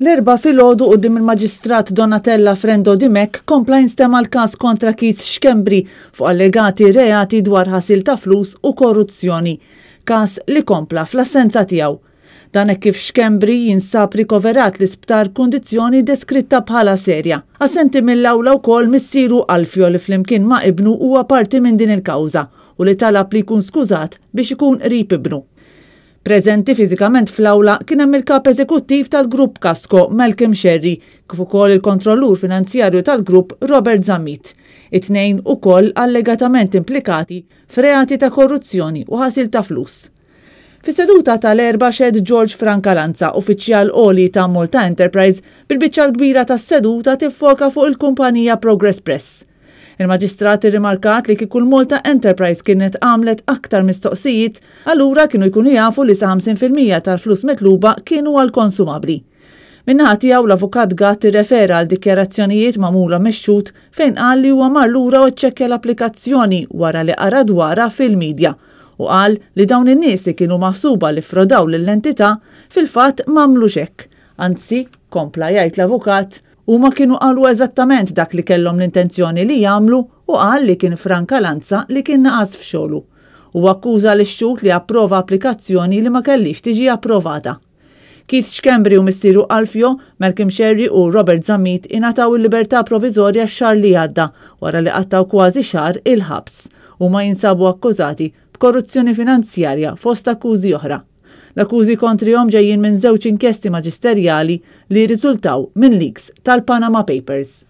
L-erba fil-ħodu u dim il-magistrat Donatella Frendo Dimek kompla jinstema l-kas kontra Keith Xkembri fuq allegati reati dwar ħasil ta' flus u korruzzjoni. Kas li kompla fl-assenza tijaw. Dan kif xkembri jinsab rikoverat l-isptar kondizjoni deskritta bħala serja. Assenti mill u kol missiru għalfjo li flimkien ma' ibnu huwa parti minn din il-kawża u li talab li jkun skużat biex ikun rip ibnu. Prezenti fiżikament fl-awla kien hemm il-kap eżekuttiv tal-grupp Kasko Malcolm Sherry kif ukoll il-kontrollur finanzjarju tal-grupp Robert Zamit. It-tnejn ukoll allegatament implikati f'reati ta' korruzzjoni u ħasil ta' flus. Fi seduta tal-erba xed George Frankalanza, uffiċjal oli ta' Malta Enterprise, bil-biċċa l-kbira tas seduta tiffoka fuq il-kumpanija Progress Press. Il-maġistrati rimarkat li kikul Malta Enterprise kienet għamlet aktar mistoqsijiet, allura kienu jkunu jafu li sa 50% tal-flus metluba kienu għal-konsumabli. Minnaħat għaw l-avukat għat refera għal dikjarazzjonijiet mamula meċċut fejn qal li huwa marlura u ċekke l-applikazzjoni wara li għara dwara fil-medja u qal li dawn in-nies li kienu maħsuba li frodaw lill-entità fil-fatt mamlu xekk. Anzi, kompla jgħid l-avukat U ma kienu qalu eżattament dak li kellhom l-intenzjoni li jagħmlu u qal li kien Franka Lanza li kien naqas f'xogħlu u akkuża l xxuk li approva applikazzjoni li ma kellix tiġi approvata. Keith Xkembri u missieru Alfio, Malcolm Sherry u Robert Zamit inataw il-libertà provizorja xar li għadda wara li qattaw kważi xar il-ħabs u ma jinsabu akkużati b'korruzzjoni finanzjarja fost akkużi oħra. L-akkużi jom ġejjin minn żewġ inkjesti maġisterjali li rizultaw minn leaks tal-Panama Papers.